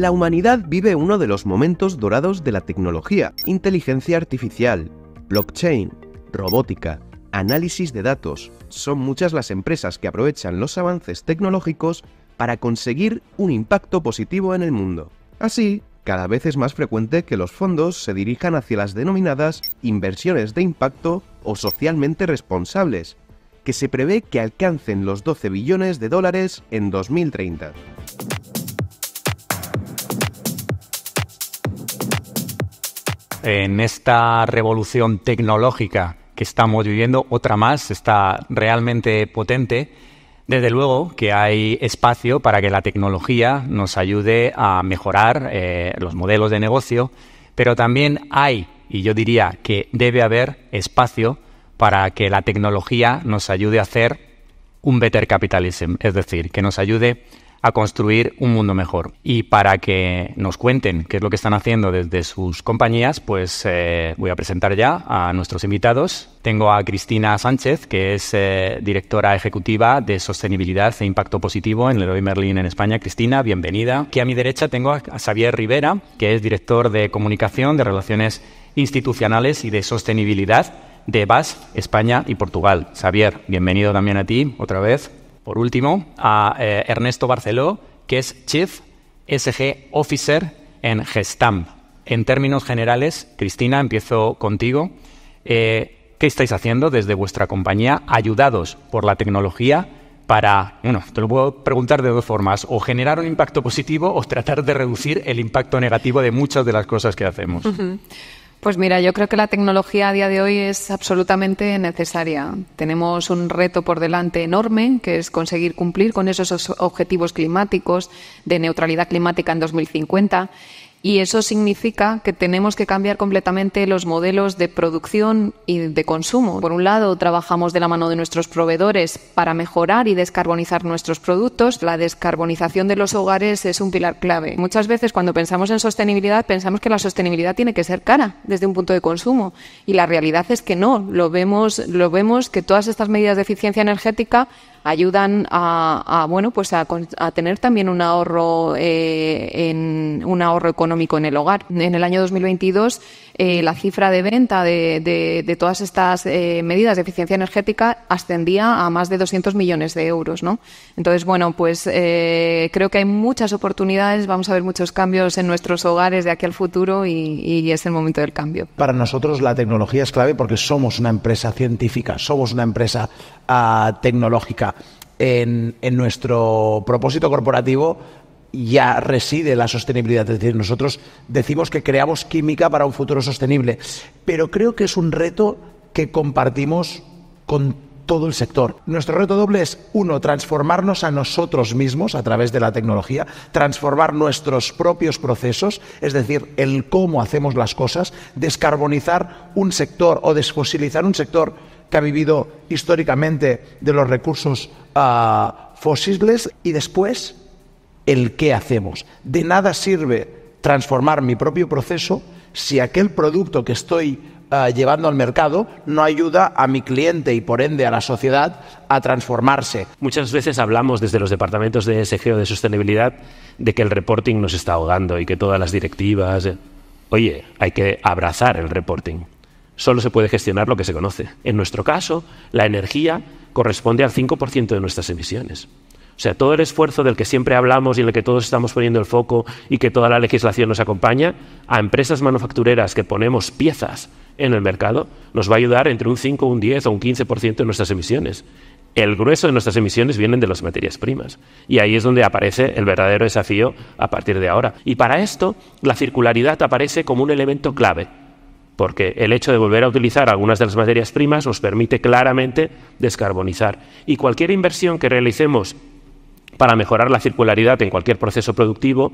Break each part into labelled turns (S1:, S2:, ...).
S1: La humanidad vive uno de los momentos dorados de la tecnología, inteligencia artificial, blockchain, robótica, análisis de datos. Son muchas las empresas que aprovechan los avances tecnológicos para conseguir un impacto positivo en el mundo. Así, cada vez es más frecuente que los fondos se dirijan hacia las denominadas inversiones de impacto o socialmente responsables, que se prevé que alcancen los 12 billones
S2: de dólares en 2030. en esta revolución tecnológica que estamos viviendo, otra más, está realmente potente. Desde luego que hay espacio para que la tecnología nos ayude a mejorar eh, los modelos de negocio, pero también hay, y yo diría que debe haber espacio para que la tecnología nos ayude a hacer un better capitalism, es decir, que nos ayude a construir un mundo mejor. Y para que nos cuenten qué es lo que están haciendo desde sus compañías, pues eh, voy a presentar ya a nuestros invitados. Tengo a Cristina Sánchez, que es eh, directora ejecutiva de Sostenibilidad e Impacto Positivo en Leroy Merlin en España. Cristina, bienvenida. Aquí a mi derecha tengo a Xavier Rivera, que es director de Comunicación, de Relaciones Institucionales y de Sostenibilidad de BAS España y Portugal. Xavier, bienvenido también a ti otra vez por último, a eh, Ernesto Barceló, que es Chief SG Officer en Gestamp. En términos generales, Cristina, empiezo contigo. Eh, ¿Qué estáis haciendo desde vuestra compañía, ayudados por la tecnología, para, bueno, te lo puedo preguntar de dos formas, o generar un impacto positivo o tratar de reducir el impacto negativo de muchas de las cosas que hacemos?
S3: Pues mira, yo creo que la tecnología a día de hoy es absolutamente necesaria. Tenemos un reto por delante enorme, que es conseguir cumplir con esos objetivos climáticos de neutralidad climática en 2050. Y eso significa que tenemos que cambiar completamente los modelos de producción y de consumo. Por un lado, trabajamos de la mano de nuestros proveedores para mejorar y descarbonizar nuestros productos. La descarbonización de los hogares es un pilar clave. Muchas veces cuando pensamos en sostenibilidad pensamos que la sostenibilidad tiene que ser cara desde un punto de consumo y la realidad es que no. Lo vemos, lo vemos que todas estas medidas de eficiencia energética ayudan a, bueno pues a, tener también un ahorro eh, en un ahorro económico en el hogar en el año 2022 eh, la cifra de venta de, todas estas eh, medidas de eficiencia energética ascendía a más de 200 millones de euros entonces bueno pues creo que hay muchas oportunidades vamos a ver muchos cambios en nuestros hogares de aquí al futuro y es el momento del cambio
S1: para nosotros la tecnología es clave porque somos una empresa científica somos una empresa tecnológica. En, en nuestro propósito corporativo ya reside la sostenibilidad. Es decir, nosotros decimos que creamos química para un futuro sostenible, pero creo que es un reto que compartimos con todo el sector. Nuestro reto doble es, uno, transformarnos a nosotros mismos a través de la tecnología, transformar nuestros propios procesos, es decir, el cómo hacemos las cosas, descarbonizar un sector o desfosilizar un sector que ha vivido históricamente de los recursos ah, fósiles y después el qué hacemos. De nada sirve transformar mi propio proceso si aquel producto que estoy ah, llevando al mercado no ayuda a mi cliente y por ende a la sociedad a transformarse.
S4: Muchas veces hablamos desde los departamentos de ESG de sostenibilidad de que el reporting nos está ahogando y que todas las directivas... Eh, oye, hay que abrazar el reporting solo se puede gestionar lo que se conoce. En nuestro caso, la energía corresponde al 5% de nuestras emisiones. O sea, todo el esfuerzo del que siempre hablamos y en el que todos estamos poniendo el foco y que toda la legislación nos acompaña, a empresas manufactureras que ponemos piezas en el mercado, nos va a ayudar entre un 5, un 10 o un 15% de nuestras emisiones. El grueso de nuestras emisiones vienen de las materias primas. Y ahí es donde aparece el verdadero desafío a partir de ahora. Y para esto, la circularidad aparece como un elemento clave porque el hecho de volver a utilizar algunas de las materias primas nos permite claramente descarbonizar. Y cualquier inversión que realicemos para mejorar la circularidad en cualquier proceso productivo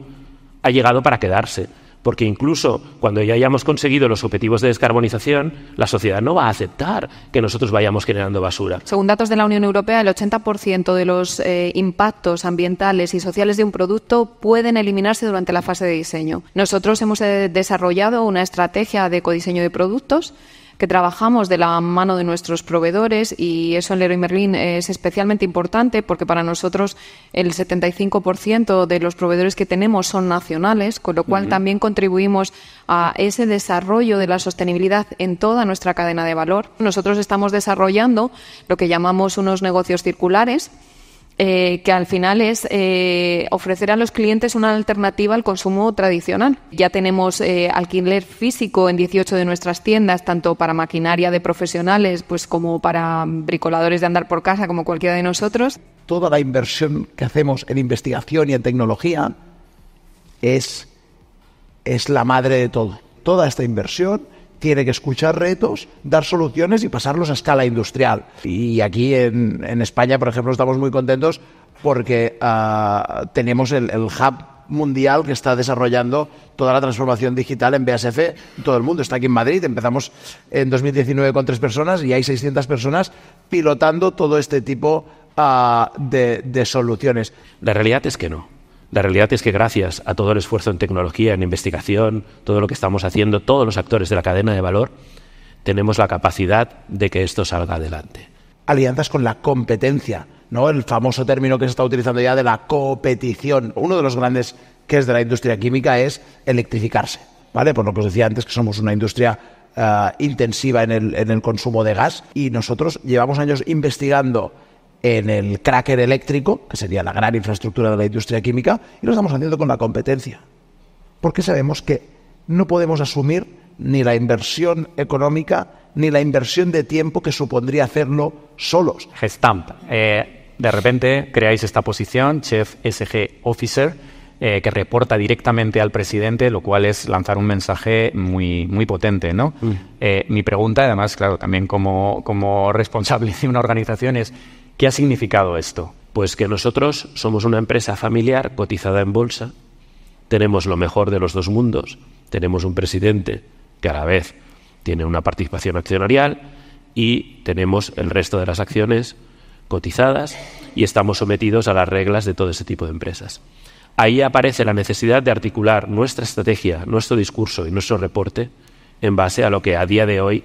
S4: ha llegado para quedarse. Porque incluso cuando ya hayamos conseguido los objetivos de descarbonización, la sociedad no va a aceptar que nosotros vayamos generando basura.
S3: Según datos de la Unión Europea, el 80% de los eh, impactos ambientales y sociales de un producto pueden eliminarse durante la fase de diseño. Nosotros hemos eh, desarrollado una estrategia de ecodiseño de productos que trabajamos de la mano de nuestros proveedores y eso en Leroy Merlin es especialmente importante porque para nosotros el 75% de los proveedores que tenemos son nacionales, con lo cual también contribuimos a ese desarrollo de la sostenibilidad en toda nuestra cadena de valor. Nosotros estamos desarrollando lo que llamamos unos negocios circulares eh, que al final es eh, ofrecer a los clientes una alternativa al consumo tradicional. Ya tenemos eh, alquiler físico en 18 de nuestras tiendas, tanto para maquinaria de profesionales, pues como para bricoladores de andar por casa, como cualquiera de nosotros.
S1: Toda la inversión que hacemos en investigación y en tecnología es, es la madre de todo. Toda esta inversión tiene que escuchar retos, dar soluciones y pasarlos a escala industrial. Y aquí en, España, por ejemplo, estamos muy contentos porque ah, tenemos el, hub mundial que está desarrollando toda la transformación digital en BASF. Todo el mundo está aquí en Madrid. Empezamos en 2019 con tres personas y hay 600 personas pilotando todo este tipo ah, de
S4: soluciones. La realidad es que no. La realidad es que gracias a todo el esfuerzo en tecnología, en investigación, todo lo que estamos haciendo, todos los actores de la cadena de valor, tenemos la capacidad de que esto salga adelante.
S1: Alianzas con la competencia, ¿no? El famoso término que se está utilizando ya de la competición. Uno de los grandes que es de la industria química es electrificarse, ¿vale? Por lo que os decía antes, que somos una industria eh, intensiva en el consumo de gas y nosotros llevamos años investigando en el cracker eléctrico, que sería la gran infraestructura de la industria química, y lo estamos haciendo con la competencia. Porque sabemos que no podemos asumir ni la inversión económica ni la inversión de tiempo que supondría hacerlo
S2: solos. Gestamp, eh, de repente creáis esta posición, Chef SG Officer, eh, que reporta directamente al presidente, lo cual es lanzar un mensaje muy, potente, ¿no? Mm. Eh, mi pregunta, además, claro, también como, como responsable de una organización es ¿Qué ha significado esto? Pues que nosotros
S4: somos una empresa familiar cotizada en bolsa, tenemos lo mejor de los dos mundos, tenemos un presidente que a la vez tiene una participación accionarial y tenemos el resto de las acciones cotizadas y estamos sometidos a las reglas de todo ese tipo de empresas. Ahí aparece la necesidad de articular nuestra estrategia, nuestro discurso y nuestro reporte en base a lo que a día de hoy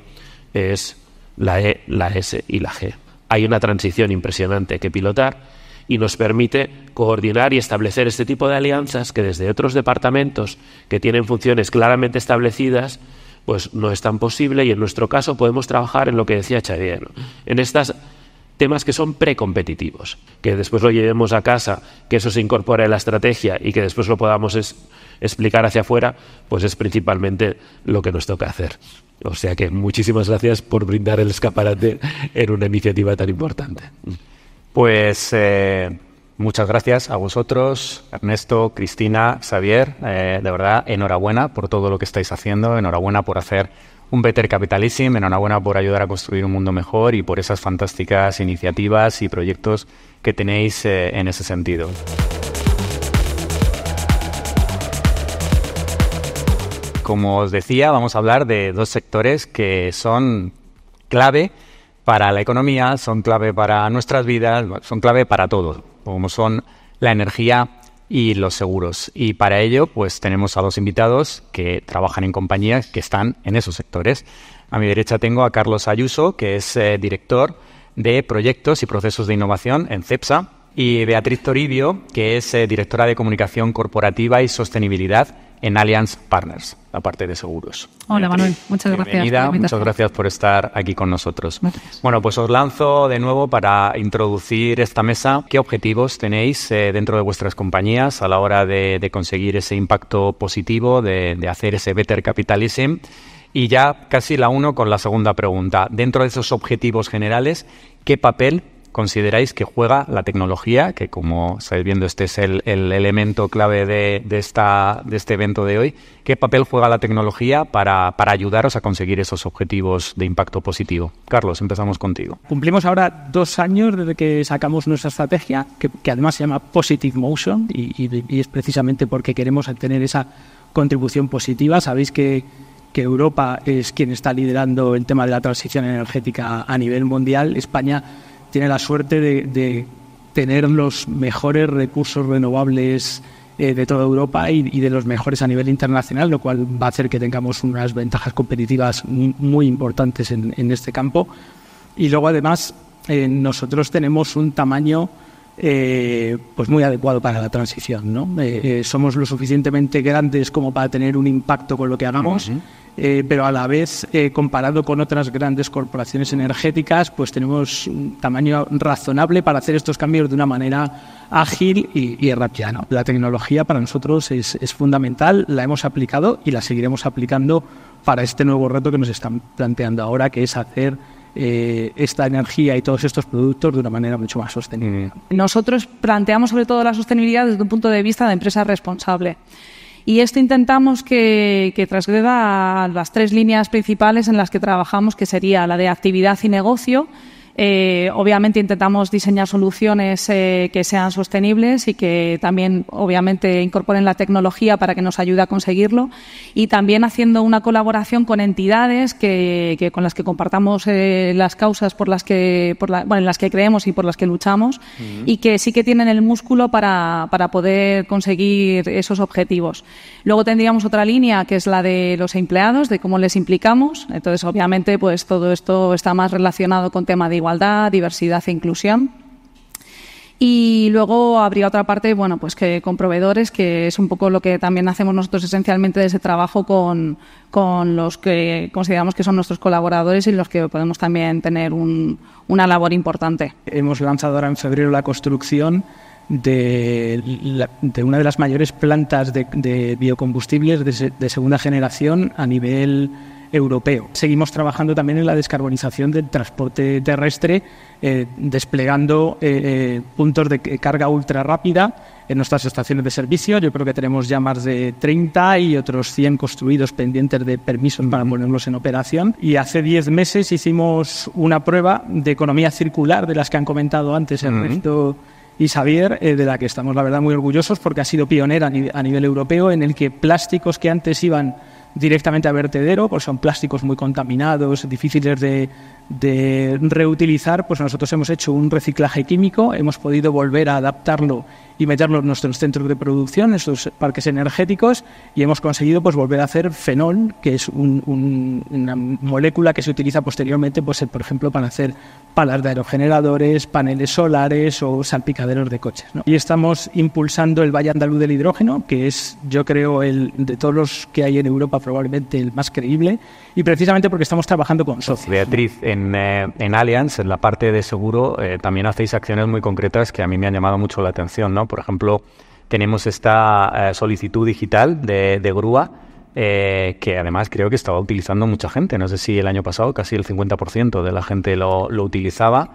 S4: es la E, la S y la G hay una transición impresionante que pilotar y nos permite coordinar y establecer este tipo de alianzas que desde otros departamentos que tienen funciones claramente establecidas, pues no es tan posible y en nuestro caso podemos trabajar en lo que decía Xavier, en estos temas que son precompetitivos, que después lo llevemos a casa, que eso se incorpore a la estrategia y que después lo podamos explicar hacia afuera, pues es principalmente lo que nos toca hacer. O sea que muchísimas gracias por brindar el escaparate en una iniciativa tan importante.
S2: Pues eh, muchas gracias a vosotros, Ernesto, Cristina, Xavier. Eh, de verdad, enhorabuena por todo lo que estáis haciendo, enhorabuena por hacer un Better Capitalism, enhorabuena por ayudar a construir un mundo mejor y por esas fantásticas iniciativas y proyectos que tenéis eh, en ese sentido. como os decía, vamos a hablar de dos sectores que son clave para la economía, son clave para nuestras vidas, son clave para todo, como son la energía y los seguros. Y para ello, pues tenemos a dos invitados que trabajan en compañías que están en esos sectores. A mi derecha tengo a Carlos Ayuso, que es eh, director de proyectos y procesos de innovación en CEPSA, y Beatriz Toribio, que es eh, directora de comunicación corporativa y sostenibilidad en Allianz Partners, la parte de seguros.
S5: Hola Manuel, muchas Bienvenida. gracias. muchas
S2: gracias por estar aquí con nosotros. Bueno, pues os lanzo de nuevo para introducir esta mesa. ¿Qué objetivos tenéis eh, dentro de vuestras compañías a la hora de, conseguir ese impacto positivo, de hacer ese better capitalism? Y ya casi la uno con la segunda pregunta. Dentro de esos objetivos generales, ¿qué papel consideráis que juega la tecnología, que como estáis viendo este es el, elemento clave de, esta, de este evento de hoy, ¿qué papel juega la tecnología para, ayudaros a conseguir esos objetivos de impacto positivo? Carlos, empezamos contigo.
S6: Cumplimos ahora dos años desde que sacamos nuestra estrategia, que, además se llama Positive Motion y, es precisamente porque queremos tener esa contribución positiva. Sabéis que que Europa es quien está liderando el tema de la transición energética a nivel mundial. España tiene la suerte de, tener los mejores recursos renovables eh, de toda Europa y, de los mejores a nivel internacional, lo cual va a hacer que tengamos unas ventajas competitivas muy importantes en, este campo. Y luego, además, eh, nosotros tenemos un tamaño eh, pues muy adecuado para la transición. ¿no? somos lo suficientemente grandes como para tener un impacto con lo que hagamos. Eh, pero a la vez, eh, comparado con otras grandes corporaciones energéticas, pues tenemos un tamaño razonable para hacer estos cambios de una manera ágil y, rápida. La tecnología para nosotros es, fundamental, la hemos aplicado y la seguiremos aplicando para este nuevo reto que nos están planteando ahora, que es hacer eh, esta energía y todos estos productos de una manera mucho más sostenible.
S5: Nosotros planteamos sobre todo la sostenibilidad desde un punto de vista de empresa responsable. Y esto intentamos que, que transgreda las tres líneas principales en las que trabajamos, que sería la de actividad y negocio, eh, obviamente intentamos diseñar soluciones eh, que sean sostenibles y que también, obviamente, incorporen la tecnología para que nos ayude a conseguirlo. Y también haciendo una colaboración con entidades que, con las que compartamos eh, las causas por las que, bueno, en las que creemos y por las que luchamos y que sí que tienen el músculo para, poder conseguir esos objetivos. Luego tendríamos otra línea que es la de los empleados, de cómo les implicamos. Entonces, obviamente, pues todo esto está más relacionado con tema de igualdad diversidad e inclusión. Y luego habría otra parte, bueno, pues que con proveedores, que es un poco lo que también hacemos nosotros esencialmente de ese trabajo con, con los que consideramos que son nuestros colaboradores y los que podemos también tener una labor importante.
S6: Hemos lanzado ahora en febrero la construcción de, de una de las mayores plantas de, biocombustibles de segunda generación a nivel europeo. Seguimos trabajando también en la descarbonización del transporte terrestre, eh, desplegando eh, eh, puntos de carga ultra rápida en nuestras estaciones de servicio. Yo creo que tenemos ya más de 30 y otros 100 construidos pendientes de permisos para ponerlos en operación. Y hace 10 meses hicimos una prueba de economía circular, de las que han comentado antes el y Xavier, de la que estamos la verdad muy orgullosos porque ha sido pionera a nivel europeo en el que plásticos que antes iban directamente a vertedero, porque son plásticos muy contaminados, difíciles de, de reutilizar, pues nosotros hemos hecho un reciclaje químico, hemos podido volver a adaptarlo y meterlo nuestros centros de producción, en parques energéticos, y hemos conseguido pues, volver a hacer fenol, que es una molécula que se utiliza posteriormente, pues, eh, por ejemplo, para hacer palas de aerogeneradores, paneles solares o salpicaderos de coches. ¿no? Y estamos impulsando el Valle Andaluz del Hidrógeno, que es, yo creo, el de todos los que hay en Europa probablemente el más creíble, y precisamente porque estamos trabajando con socios.
S2: Beatriz, en, eh, en Allianz, en la parte de seguro, eh, también hacéis acciones muy concretas que a mí me han llamado mucho la atención, ¿no? Por ejemplo, tenemos esta eh, solicitud digital de, grúa. Eh, que además creo que estaba utilizando mucha gente. No sé si el año pasado casi el 50% de la gente lo, lo utilizaba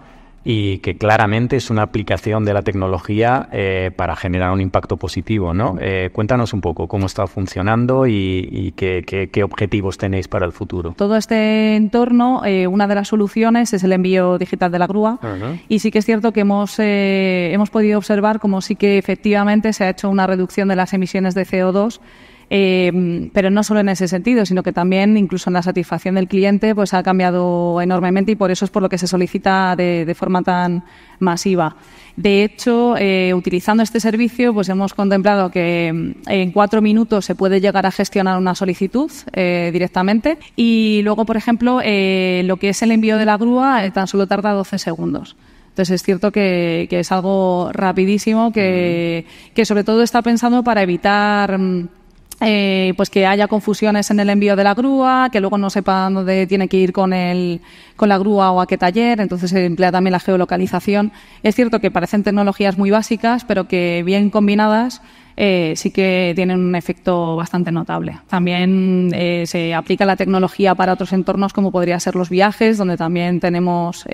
S2: y que claramente es una aplicación de la tecnología eh, para generar un impacto positivo, ¿no? Eh, cuéntanos un poco cómo está funcionando y, qué, objetivos tenéis para el futuro.
S5: Todo este entorno, eh, una de las soluciones es el envío digital de la grúa y sí que es cierto que hemos, hemos podido observar cómo sí que efectivamente se ha hecho una reducción de las emisiones de CO2 Em, pero no solo en ese sentido, sino que también incluso en la satisfacción del cliente pues ha cambiado enormemente y por eso es por lo que se solicita de, forma tan masiva. De hecho, eh, utilizando este servicio, pues hemos contemplado que mm, en cuatro minutos se puede llegar a gestionar una solicitud eh, directamente y luego, por ejemplo, eh, lo que es el envío de la grúa tan solo tarda 12 segundos. Entonces es cierto que, es algo rapidísimo que, mm. que sobre todo está pensado para evitar mm, eh, pues que haya confusiones en el envío de la grúa, que luego no sepa dónde tiene que ir con, el, con la grúa o a qué taller, entonces se emplea también la geolocalización. Es cierto que parecen tecnologías muy básicas, pero que bien combinadas eh, sí que tienen un efecto bastante notable. También eh, se aplica la tecnología para otros entornos como podría ser los viajes, donde también tenemos,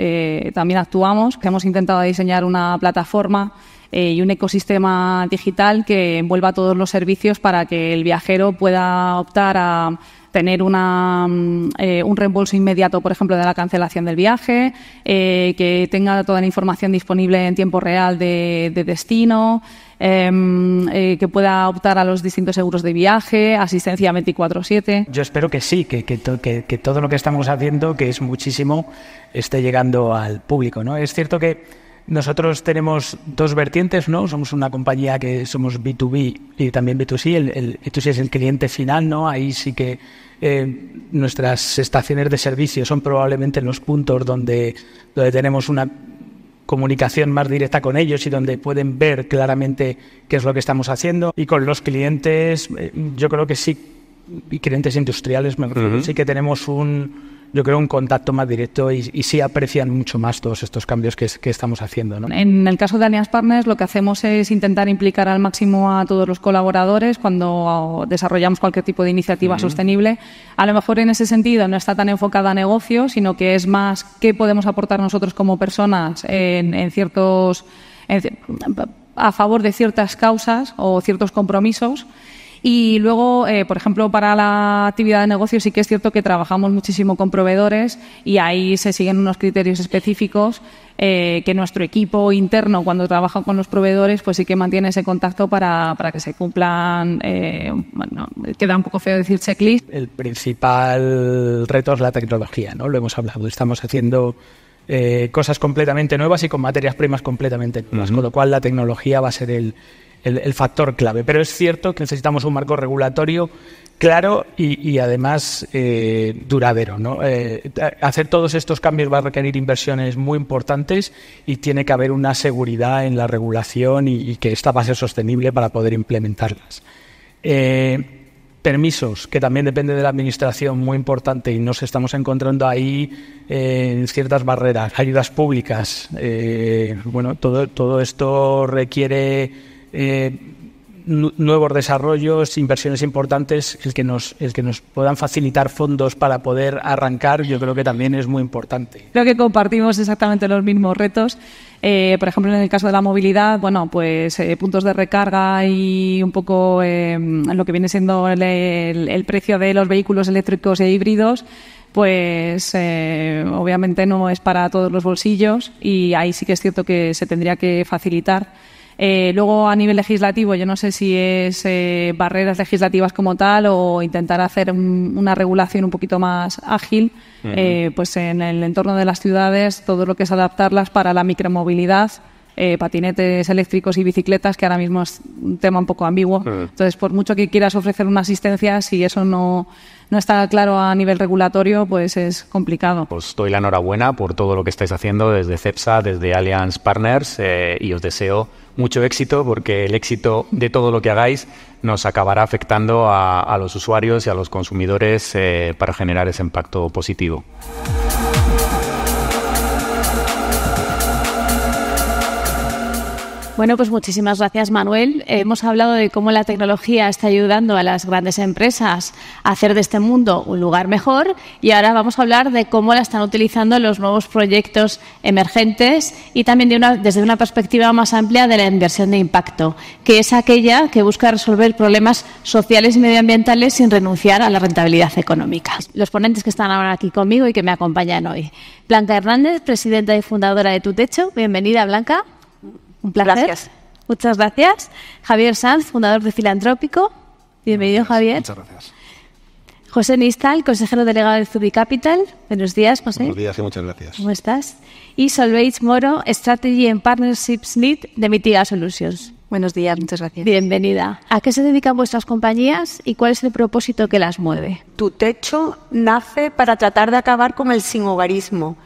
S5: también actuamos. Hemos intentado diseñar una plataforma eh, y un ecosistema digital que envuelva todos los servicios para que el viajero pueda optar a tener una, mm, eh, un reembolso inmediato, por ejemplo, de la cancelación del viaje, eh, que tenga toda la información disponible en tiempo real de, destino, em, que pueda optar a los distintos seguros de viaje, asistencia 24/7.
S6: Yo espero que sí, que, que todo lo que estamos haciendo, que es muchísimo, esté llegando al público. ¿no? Es cierto que nosotros tenemos dos vertientes, ¿no? Somos una compañía que somos B2B y también B2C. El, B2C es el cliente final, ¿no? Ahí sí que eh, nuestras estaciones de servicio son probablemente los puntos donde, donde tenemos una comunicación más directa con ellos y donde pueden ver claramente qué es lo que estamos haciendo. Y con los clientes, eh, yo creo que sí, y clientes industriales, me sí que tenemos un yo creo, un contacto más directo y, sí aprecian mucho más todos estos cambios que, que estamos haciendo.
S5: En el caso de Allianz Partners, lo que hacemos es intentar implicar al máximo a todos los colaboradores cuando desarrollamos cualquier tipo de iniciativa sostenible. A lo mejor en ese sentido no está tan enfocada a negocio, sino que es más qué podemos aportar nosotros como personas en, ciertos. a favor de ciertas causas o ciertos compromisos y luego, eh, por ejemplo, para la actividad de negocio sí que es cierto que trabajamos muchísimo con proveedores y ahí se siguen unos criterios específicos eh, que nuestro equipo interno, cuando trabaja con los proveedores, pues sí que mantiene ese contacto para, que se cumplan, eh, bueno, queda un poco feo decir checklist.
S6: El principal reto es la tecnología, ¿no? Lo hemos hablado, estamos haciendo... cosas completamente nuevas y con materias primas completamente nuevas, con lo cual la tecnología va a ser el, el, factor clave. Pero es cierto que necesitamos un marco regulatorio claro y, además eh, duradero. Eh, hacer todos estos cambios va a requerir inversiones muy importantes y tiene que haber una seguridad en la regulación y, que esta va a ser sostenible para poder implementarlas. Eh, permisos, que también depende de la administración, muy importante, y nos estamos encontrando ahí en ciertas barreras, ayudas públicas. bueno, todo esto requiere eh, nuevos desarrollos, inversiones importantes, el que, nos, el que nos puedan facilitar fondos para poder arrancar, yo creo que también es muy importante.
S5: Creo que compartimos exactamente los mismos retos. Eh, por ejemplo, en el caso de la movilidad, bueno, pues eh, puntos de recarga y un poco lo que viene siendo el, precio de los vehículos eléctricos e híbridos pues obviamente no es para todos los bolsillos y ahí sí que es cierto que se tendría que facilitar eh, luego, a nivel legislativo, yo no sé si es eh, barreras legislativas como tal o intentar hacer una regulación un poquito más ágil, eh, pues en el entorno de las ciudades, todo lo que es adaptarlas para la micromovilidad. patinetes eléctricos y bicicletas, que ahora mismo es un tema un poco ambiguo. Entonces, por mucho que quieras ofrecer una asistencia, si eso no, está claro a nivel regulatorio, pues es complicado. Pues
S2: doy la enhorabuena por todo lo que estáis haciendo desde CEPSA, desde Allianz Partners, y os deseo mucho éxito porque el éxito de todo lo que hagáis nos acabará afectando a, los usuarios y a los consumidores eh, para generar ese impacto positivo.
S7: Bueno, pues muchísimas gracias, Manuel. Hemos hablado de cómo la tecnología está ayudando a las grandes empresas a hacer de este mundo un lugar mejor y ahora vamos a hablar de cómo la están utilizando los nuevos proyectos emergentes y también de desde una perspectiva más amplia de la inversión de impacto, que es aquella que busca resolver problemas sociales y medioambientales sin renunciar a la rentabilidad económica. Los ponentes que están ahora aquí conmigo y que me acompañan hoy. Blanca Hernández, presidenta y fundadora de Tu Techo. Bienvenida, Blanca. Un placer. Muchas gracias. Javier Sanz, fundador de Filantrópico. Bienvenido, Javier. Muchas gracias. José Nistal, consejero delegado de Zubi Capital. Buenos días, José. Buenos
S8: días y muchas gracias.
S7: ¿Cómo estás? Y Solveig Moro, Strategy and Partnerships Lead de Mitiga Solutions. Buenos días, muchas gracias. Bienvenida. ¿A qué se dedican vuestras compañías y cuál es el propósito que las
S9: mueve? Tu techo nace para tratar de acabar con el sinhogarismo.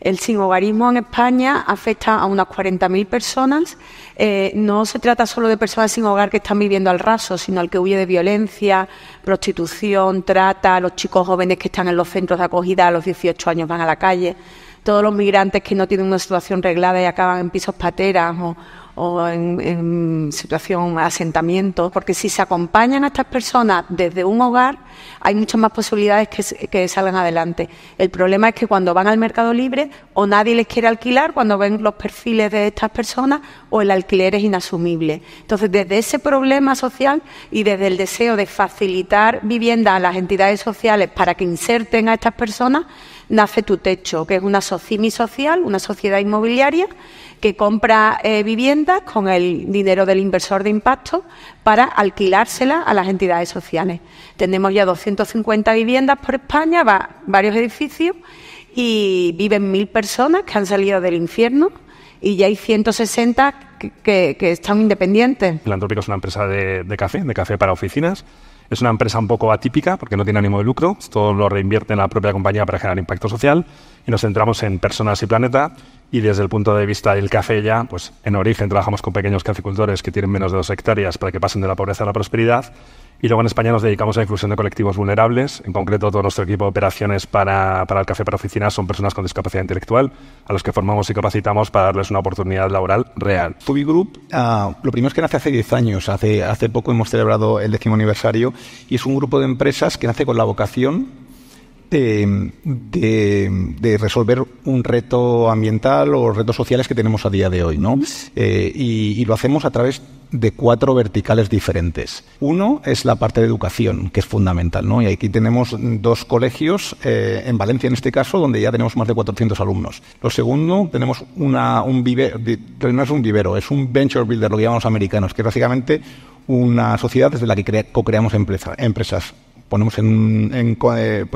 S9: El sinhogarismo en España afecta a unas 40.000 personas. Eh, no se trata solo de personas sin hogar que están viviendo al raso, sino al que huye de violencia, prostitución, trata, los chicos jóvenes que están en los centros de acogida a los 18 años van a la calle, todos los migrantes que no tienen una situación reglada y acaban en pisos pateras o, o en, situación asentamiento, porque si se acompañan a estas personas desde un hogar, hay muchas más posibilidades que, que salgan adelante. El problema es que cuando van al mercado libre o nadie les quiere alquilar, cuando ven los perfiles de estas personas o el alquiler es inasumible. Entonces, desde ese problema social y desde el deseo de facilitar vivienda a las entidades sociales para que inserten a estas personas, Nace tu techo, que es una SOCIMI social, una sociedad inmobiliaria que compra eh, viviendas con el dinero del inversor de impacto para alquilársela a las entidades sociales. Tenemos ya 250 viviendas por España, va, varios edificios y viven mil personas que han salido del infierno y ya hay 160 que, están independientes.
S10: Filantrópica es una empresa de café, de café para oficinas. Es una empresa un poco atípica porque no tiene ánimo de lucro, todo lo reinvierte en la propia compañía para generar impacto social y nos centramos en personas y planeta y desde el punto de vista del café ya, pues en origen trabajamos con pequeños caficultores que tienen menos de dos hectáreas para que pasen de la pobreza a la prosperidad y luego en España nos dedicamos a la inclusión de colectivos vulnerables. En concreto, todo nuestro equipo de operaciones para, para el café para oficinas son personas con discapacidad intelectual, a los que formamos y capacitamos para darles una oportunidad laboral real. Fubi Group, ah, lo primero es que
S8: nace hace 10 años. Hace, hace poco hemos celebrado el décimo aniversario y es un grupo de empresas que nace con la vocación de, resolver un reto ambiental o retos sociales que tenemos a día de hoy, ¿no? Eh, y, lo hacemos a través de cuatro verticales diferentes. Uno es la parte de educación, que es fundamental, ¿no? Y aquí tenemos dos colegios, eh, en Valencia en este caso, donde ya tenemos más de 400 alumnos. Lo segundo, tenemos una, un vivero, no es un vivero, es un venture builder, lo que llaman los americanos, que es básicamente una sociedad desde la que co-creamos empresas ponemos, eh,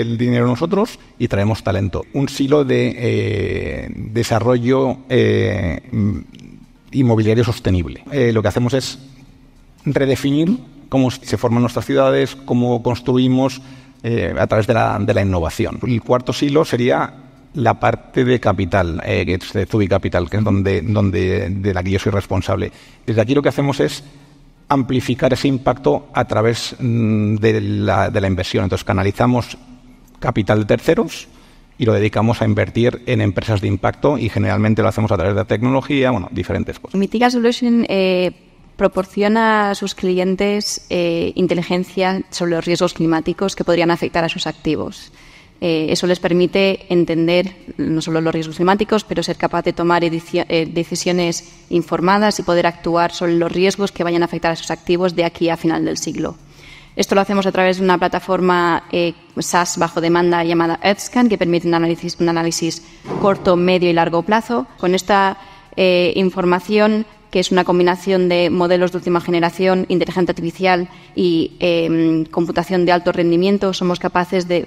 S8: el, dinero nosotros y traemos talento. Un silo de eh, desarrollo eh, mm, inmobiliario sostenible. lo que hacemos es redefinir cómo se forman nuestras ciudades, cómo construimos a través de la, innovación. El cuarto silo sería la parte de capital, que es de Zubi Capital, que es donde, de la que yo soy responsable. Desde aquí lo que hacemos es amplificar ese impacto a través mm, de la, inversión. Entonces, canalizamos capital de terceros y lo dedicamos a invertir en empresas de impacto y generalmente lo hacemos a través de tecnología, bueno, diferentes cosas.
S11: Mitiga Solution eh, proporciona a sus clientes eh, inteligencia sobre los riesgos climáticos que podrían afectar a sus activos. Eh, eso les permite entender no solo los riesgos climáticos, pero ser capaz de tomar eh, decisiones informadas y poder actuar sobre los riesgos que vayan a afectar a sus activos de aquí a final del siglo. Esto lo hacemos a través de una plataforma eh, SaaS bajo demanda llamada Edscan que permite un análisis, corto, medio y largo plazo. Con esta eh, información, que es una combinación de modelos de última generación, inteligencia artificial y computación de alto rendimiento, somos capaces de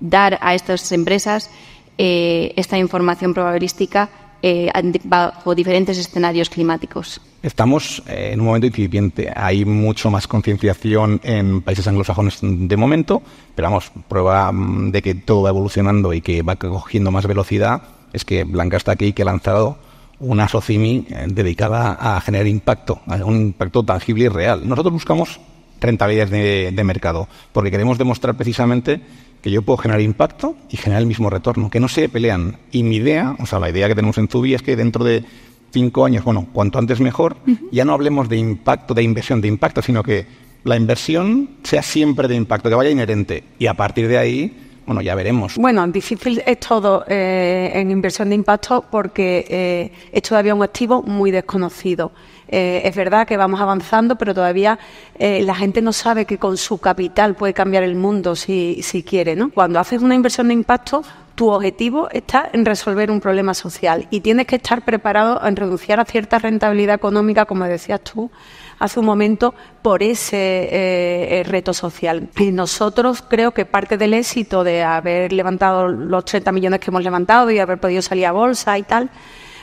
S11: dar a estas empresas eh, esta información probabilística eh, bajo diferentes escenarios climáticos.
S8: Estamos eh, en un momento incipiente. Hay mucho más concienciación en países anglosajones de momento, pero vamos, prueba mm, de que todo va evolucionando y que va cogiendo más velocidad es que Blanca está aquí que ha lanzado una SOCIMI dedicada a generar impacto, un impacto tangible y real. Nosotros buscamos rentabilidad de, de mercado, porque queremos demostrar precisamente que yo puedo generar impacto y generar el mismo retorno, que no se pelean. Y mi idea, o sea, la idea que tenemos en Zubi es que dentro de cinco años, bueno, cuanto antes mejor, ya no hablemos de impacto, de inversión, de impacto, sino que la inversión sea siempre de impacto, que vaya inherente. Y a partir de ahí bueno, ya veremos.
S9: Bueno, difícil es todo eh, en inversión de impacto porque eh, es todavía un activo muy desconocido. Eh, es verdad que vamos avanzando, pero todavía la gente no sabe que con su capital puede cambiar el mundo si, si quiere. ¿no? Cuando haces una inversión de impacto, tu objetivo está en resolver un problema social y tienes que estar preparado en reducir a cierta rentabilidad económica, como decías tú, hace un momento por ese eh, eh, reto social. Y nosotros creo que parte del éxito de haber levantado los 30 millones que hemos levantado y haber podido salir a bolsa y tal,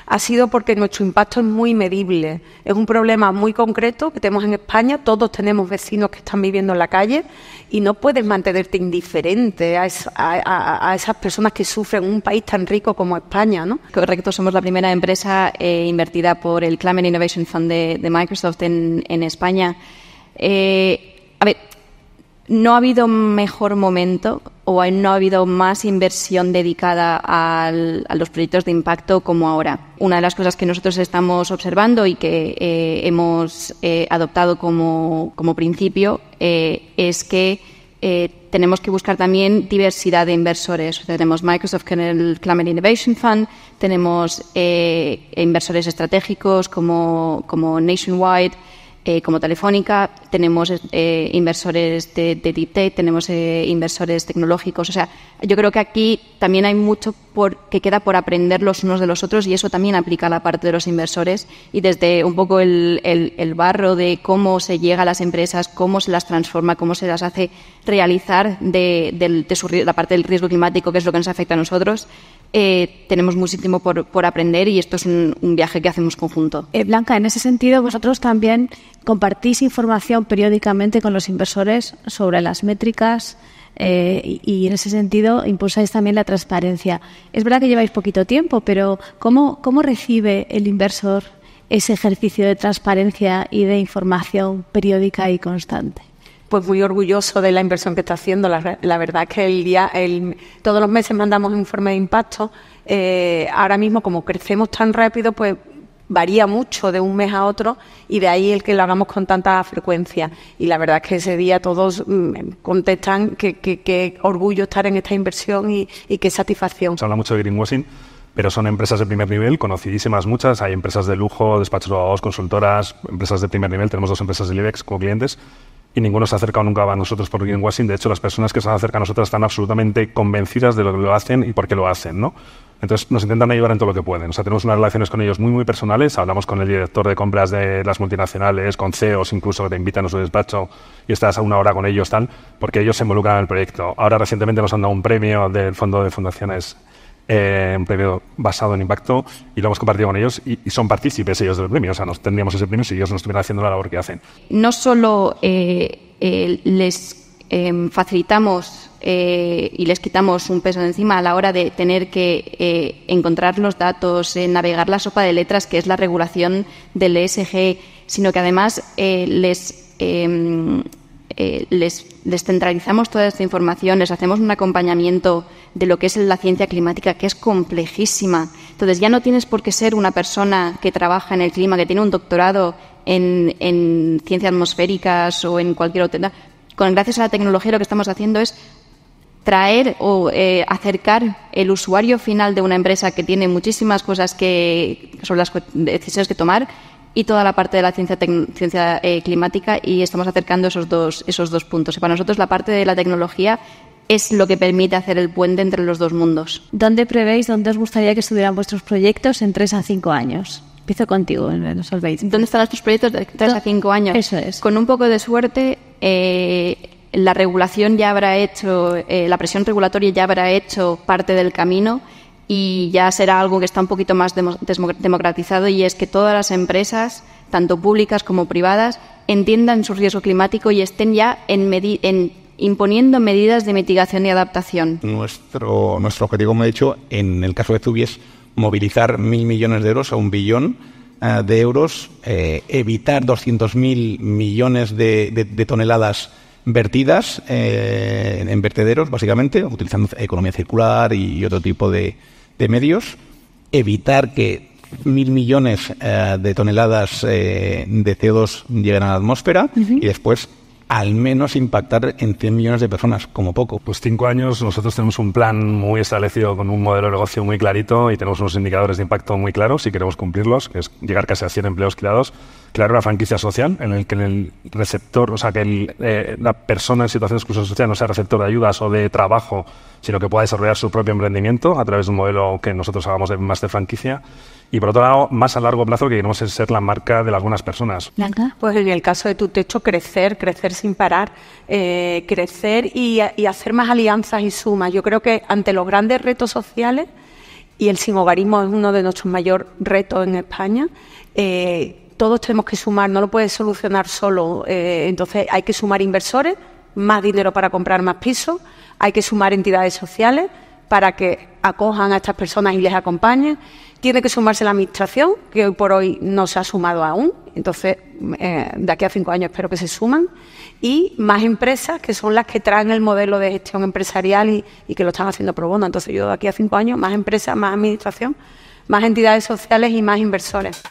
S9: ha sido porque nuestro impacto es muy medible. Es un problema muy concreto que tenemos en España. Todos tenemos vecinos que están viviendo en la calle y no puedes mantenerte indiferente a, esas personas que sufren en un país tan rico
S11: como España. ¿no? Correcto, somos la primera empresa eh, invertida por el Climate Innovation Fund de, Microsoft en, España. Eh, a ver, no ha habido mejor momento o no ha habido más inversión dedicada al, a los proyectos de impacto como ahora. Una de las cosas que nosotros estamos observando y que eh, hemos eh, adoptado como, principio eh, es que tenemos que buscar también diversidad de inversores. Tenemos Microsoft con el Climate Innovation Fund, tenemos inversores estratégicos como, como Nationwide. Eh, como Telefónica, tenemos eh, inversores de, de, tenemos eh, inversores tecnológicos. O sea, yo creo que aquí también hay mucho por, que queda por aprender los unos de los otros y eso también aplica a la parte de los inversores y desde un poco el, barro de cómo se llega a las empresas, cómo se las transforma, cómo se las hace realizar de, la parte del riesgo climático, que es lo que nos afecta a nosotros, eh, tenemos muchísimo por, aprender y esto es un, viaje que hacemos conjunto. Eh, Blanca, en ese sentido,
S7: vosotros también compartís información periódicamente con los inversores sobre las métricas, eh, y en ese sentido impulsáis también la transparencia. Es verdad que lleváis poquito tiempo, pero cómo recibe el inversor ese ejercicio de transparencia y de información periódica y constante?
S9: pues muy orgulloso de la inversión que está haciendo. La, verdad es que el día, el, todos los meses mandamos un informe de impacto. Eh, ahora mismo, como crecemos tan rápido, pues varía mucho de un mes a otro y de ahí el que lo hagamos con tanta frecuencia. Y la verdad es que ese día todos mm, contestan que, orgullo estar en esta inversión y, qué satisfacción.
S10: Se habla mucho de greenwashing pero son empresas de primer nivel, conocidísimas muchas. Hay empresas de lujo, despachos de abogados, consultoras, empresas de primer nivel. Tenemos dos empresas del IBEX como clientes y ninguno se ha acercado nunca a nosotros por greenwashing. De hecho, las personas que se han acercado a nosotros están absolutamente convencidas de lo que lo hacen y por qué lo hacen, ¿no? Entonces, nos intentan ayudar en todo lo que pueden. O sea, tenemos unas relaciones con ellos muy, muy personales. Hablamos con el director de compras de las multinacionales, con CEOs incluso, que te invitan a su despacho y estás a una hora con ellos, tal, porque ellos se involucran en el proyecto. Ahora, recientemente, nos han dado un premio del Fondo de Fundaciones eh, un premio basado en impacto y lo hemos compartido con ellos y, son partícipes ellos del premio. O sea, nos tendríamos ese premio si ellos no estuvieran haciendo la labor que hacen.
S11: No solo eh, eh, les em, facilitamos eh, y les quitamos un peso de encima a la hora de tener que encontrar los datos, navegar la sopa de letras que es la regulación del ESG, sino que además les em, eh, les descentralizamos toda esta información, les hacemos un acompañamiento de lo que es la ciencia climática, que es complejísima. Entonces, ya no tienes por qué ser una persona que trabaja en el clima, que tiene un doctorado en, ciencias atmosféricas o en cualquier otra. Con, gracias a la tecnología lo que estamos haciendo es traer o eh, acercar el usuario final de una empresa que tiene muchísimas cosas que, sobre las decisiones que tomar y toda la parte de la ciencia, ciencia eh, climática y estamos acercando esos dos, esos dos puntos. Y para nosotros la parte de la tecnología es lo que permite hacer el puente entre los dos mundos. ¿Dónde prevéis, dónde os gustaría que estuvieran vuestros proyectos en tres a cinco años? Empiezo contigo, eh, ¿Dónde están nuestros proyectos de tres a cinco años? Eso es. Con un poco de suerte, eh, la regulación ya habrá hecho, la presión regulatoria ya habrá hecho parte del camino y ya será algo que está un poquito más democratizado y es que todas las empresas, tanto públicas como privadas, entiendan su riesgo climático y estén ya imponiendo medidas de mitigación y adaptación.
S8: Nuestro, objetivo, como he dicho, en el caso de Zubi es movilizar mil millones de euros a un billón eh, de euros, eh, evitar evitar 200.000 millones de, toneladas vertidas eh, en vertederos, básicamente, utilizando economía circular y otro tipo de, de medios, evitar que mil millones eh, de toneladas eh, de CO2 lleguen a la atmósfera y después al menos impactar en 100 millones de personas, como
S10: poco. Pues cinco años, nosotros tenemos un plan muy establecido con un modelo de negocio muy clarito y tenemos unos indicadores de impacto muy claros y queremos cumplirlos, que es llegar casi a 100 empleos creados crear una franquicia social en el que el receptor, o sea, que eh, la persona en situación de exclusión social no sea receptor de ayudas o de trabajo, sino que pueda desarrollar su propio emprendimiento a través de un modelo que nosotros hagamos de, más de franquicia. Y por otro lado, más a largo plazo, que queremos ser la marca de algunas personas.
S9: Pues en el caso de tu techo, crecer, crecer sin parar, eh, crecer y, hacer más alianzas y sumas. Yo creo que ante los grandes retos sociales, y el sinhogarismo es uno de nuestros mayores retos en España, eh, todos tenemos que sumar, no lo puede solucionar solo. Eh, entonces hay que sumar inversores, más dinero para comprar más pisos, hay que sumar entidades sociales para que acojan a estas personas y les acompañen. Tiene que sumarse la Administración, que hoy por hoy no se ha sumado aún. Entonces, eh, de aquí a cinco años espero que se suman. Y más empresas, que son las que traen el modelo de gestión empresarial y, que lo están haciendo probando. Entonces, yo de aquí a cinco años, más empresas, más Administración, más entidades sociales y más inversores.